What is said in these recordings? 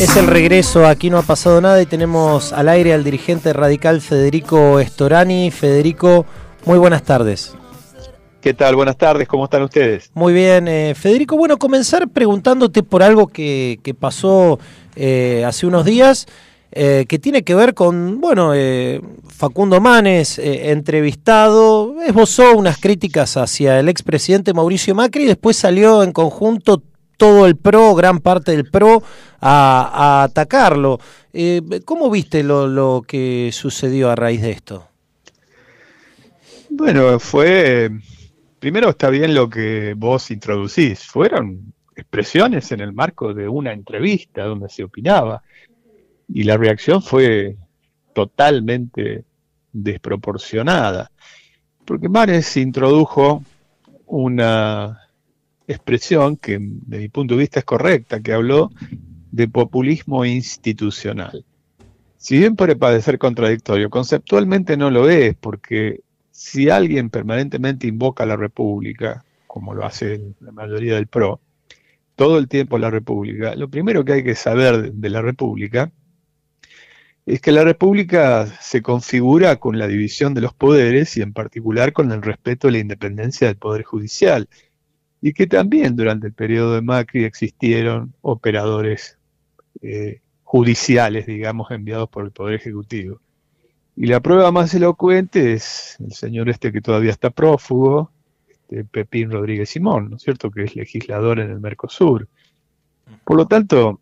Es el regreso, aquí no ha pasado nada y tenemos al aire al dirigente radical Federico Estorani. Federico, muy buenas tardes. ¿Qué tal? Buenas tardes, ¿cómo están ustedes? Muy bien, eh, Federico. Bueno, comenzar preguntándote por algo que, pasó eh, hace unos días, eh, que tiene que ver con, bueno, Facundo Manes, entrevistado, esbozó unas críticas hacia el expresidente Mauricio Macri y después salió en conjunto todo el PRO, gran parte del PRO, a, atacarlo. Eh, ¿Cómo viste lo, lo que sucedió a raíz de esto? Bueno, fue... Primero está bien lo que vos introducís. Fueron expresiones en el marco de una entrevista donde se opinaba. Y la reacción fue totalmente desproporcionada. Porque Mares introdujo una expresión que de mi punto de vista es correcta, que habló de populismo institucional. Si bien puede parecer contradictorio, conceptualmente no lo es, porque si alguien permanentemente invoca a la República, como lo hace la mayoría del PRO, todo el tiempo la República, lo primero que hay que saber de la República es que la República se configura con la división de los poderes y en particular con el respeto a la independencia del Poder Judicial y que también durante el periodo de Macri existieron operadores eh, judiciales, digamos, enviados por el Poder Ejecutivo. Y la prueba más elocuente es el señor este que todavía está prófugo, este Pepín Rodríguez Simón, ¿no es cierto?, que es legislador en el Mercosur. Por lo tanto,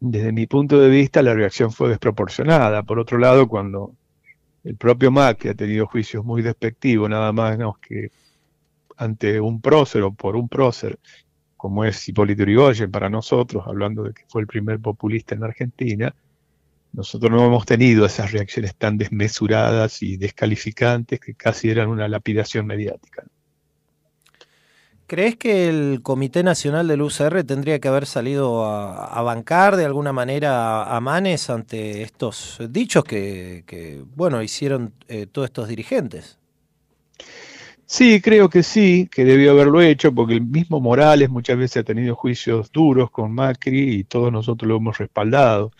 desde mi punto de vista, la reacción fue desproporcionada. Por otro lado, cuando el propio Macri ha tenido juicios muy despectivos, nada más que ante un prócer o por un prócer, como es Hipólito Urigoyen para nosotros, hablando de que fue el primer populista en Argentina, nosotros no hemos tenido esas reacciones tan desmesuradas y descalificantes que casi eran una lapidación mediática. ¿Crees que el Comité Nacional del UCR tendría que haber salido a, bancar de alguna manera a, Manes ante estos dichos que, bueno, hicieron eh, todos estos dirigentes? Sí, creo que sí, que debió haberlo hecho, porque el mismo Morales muchas veces ha tenido juicios duros con Macri y todos nosotros lo hemos respaldado.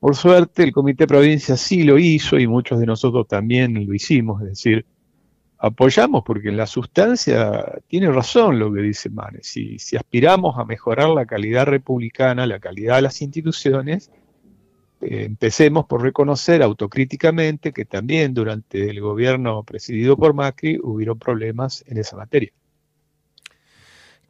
Por suerte, el Comité de Provincia sí lo hizo y muchos de nosotros también lo hicimos, es decir, apoyamos porque en la sustancia tiene razón lo que dice Manes. Si, si aspiramos a mejorar la calidad republicana, la calidad de las instituciones, empecemos por reconocer autocríticamente que también durante el gobierno presidido por Macri hubieron problemas en esa materia.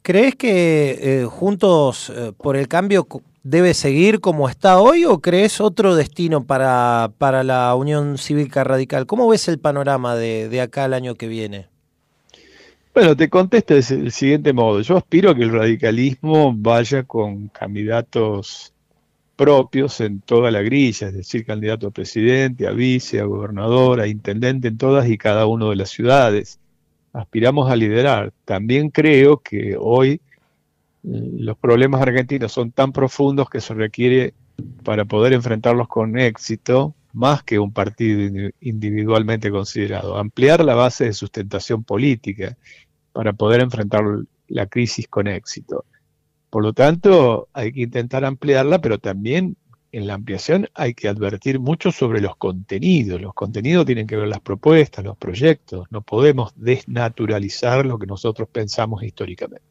¿Crees que eh, Juntos eh, por el Cambio debe seguir como está hoy o crees otro destino para, para la Unión Cívica Radical? ¿Cómo ves el panorama de, de acá al año que viene? Bueno, te contesto del siguiente modo. Yo aspiro a que el radicalismo vaya con candidatos propios en toda la grilla, es decir, candidato a presidente, a vice, a gobernador, a intendente en todas y cada una de las ciudades. Aspiramos a liderar. También creo que hoy mm, los problemas argentinos son tan profundos que se requiere para poder enfrentarlos con éxito más que un partido individualmente considerado, ampliar la base de sustentación política para poder enfrentar la crisis con éxito. Por lo tanto, hay que intentar ampliarla, pero también en la ampliación hay que advertir mucho sobre los contenidos. Los contenidos tienen que ver las propuestas, los proyectos. No podemos desnaturalizar lo que nosotros pensamos históricamente.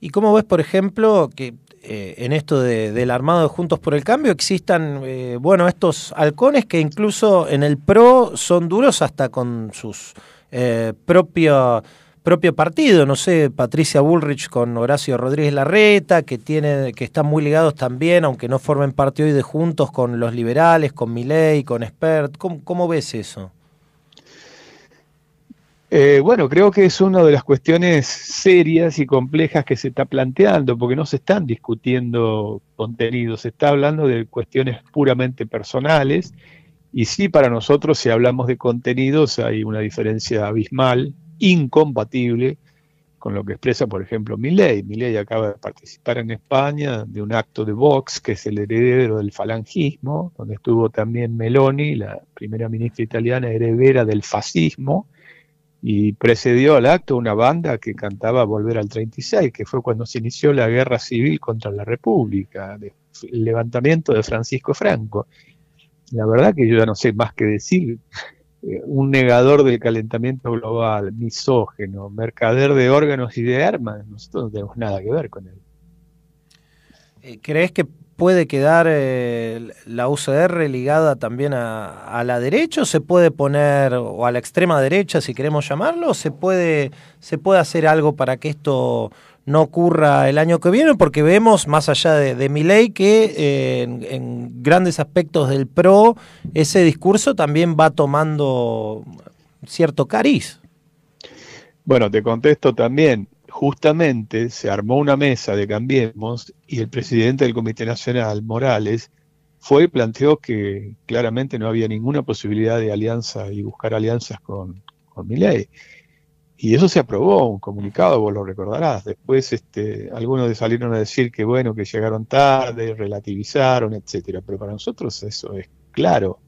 ¿Y cómo ves, por ejemplo, que eh, en esto del armado de Juntos por el Cambio existan, eh, bueno, estos halcones que incluso en el PRO son duros hasta con sus eh, propios propio partido, no sé, Patricia Bullrich con Horacio Rodríguez Larreta, que tiene, que están muy ligados también, aunque no formen parte hoy de juntos con los liberales, con Milei, con Expert, ¿cómo, ves eso? Eh, bueno, creo que es una de las cuestiones serias y complejas que se está planteando, porque no se están discutiendo contenidos, se está hablando de cuestiones puramente personales, y sí, para nosotros si hablamos de contenidos hay una diferencia abismal incompatible con lo que expresa, por ejemplo, Milley. Milley acaba de participar en España de un acto de Vox, que es el heredero del falangismo, donde estuvo también Meloni, la primera ministra italiana heredera del fascismo, y precedió al acto una banda que cantaba Volver al 36, que fue cuando se inició la guerra civil contra la República, el levantamiento de Francisco Franco. La verdad que yo ya no sé más que decir eh, un negador del calentamiento global, misógeno, mercader de órganos y de armas, nosotros no tenemos nada que ver con él. Eh, ¿Crees que puede quedar eh, la UCR ligada también a, la derecha o se puede poner, o a la extrema derecha si queremos llamarlo, se puede, se puede hacer algo para que esto no ocurra el año que viene, porque vemos, más allá de, de que eh, en, grandes aspectos del PRO ese discurso también va tomando cierto cariz. Bueno, te contesto también. Justamente se armó una mesa de Cambiemos y el presidente del Comité Nacional, Morales, fue y planteó que claramente no había ninguna posibilidad de alianza y buscar alianzas con, con y eso se aprobó, un comunicado, vos lo recordarás. Después este, algunos salieron a decir que bueno, que llegaron tarde, relativizaron, etcétera. Pero para nosotros eso es claro.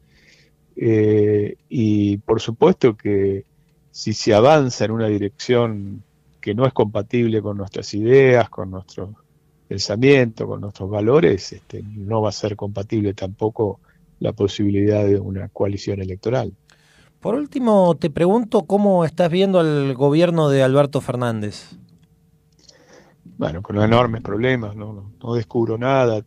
Eh, y por supuesto que si se avanza en una dirección que no es compatible con nuestras ideas, con nuestro pensamiento, con nuestros valores, este, no va a ser compatible tampoco la posibilidad de una coalición electoral. Por último, te pregunto cómo estás viendo al gobierno de Alberto Fernández. Bueno, con enormes problemas, no, descubro nada.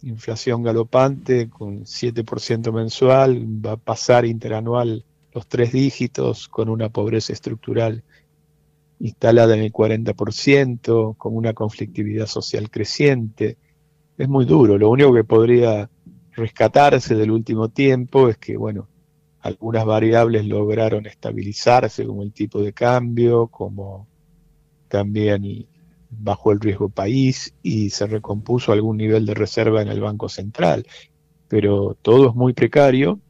inflación galopante con 7% mensual, va a pasar interanual los tres dígitos, con una pobreza estructural instalada en el 40%, con una conflictividad social creciente. Es muy duro. Lo único que podría rescatarse del último tiempo es que, bueno, algunas variables lograron estabilizarse, como el tipo de cambio, como también bajó el riesgo país y se recompuso algún nivel de reserva en el Banco Central. Pero todo es muy precario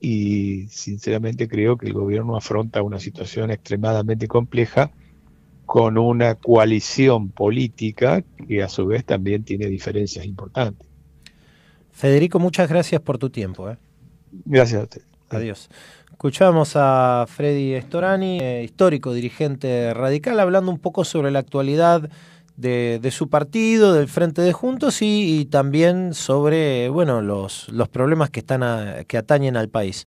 y sinceramente creo que el gobierno afronta una situación extremadamente compleja con una coalición política que a su vez también tiene diferencias importantes. Federico, muchas gracias por tu tiempo. ¿eh? Gracias a usted. Adiós. Escuchamos a Freddy Storani, eh, histórico dirigente radical, hablando un poco sobre la actualidad de, su partido, del Frente de Juntos y, también sobre bueno, los, problemas que, están que atañen al país.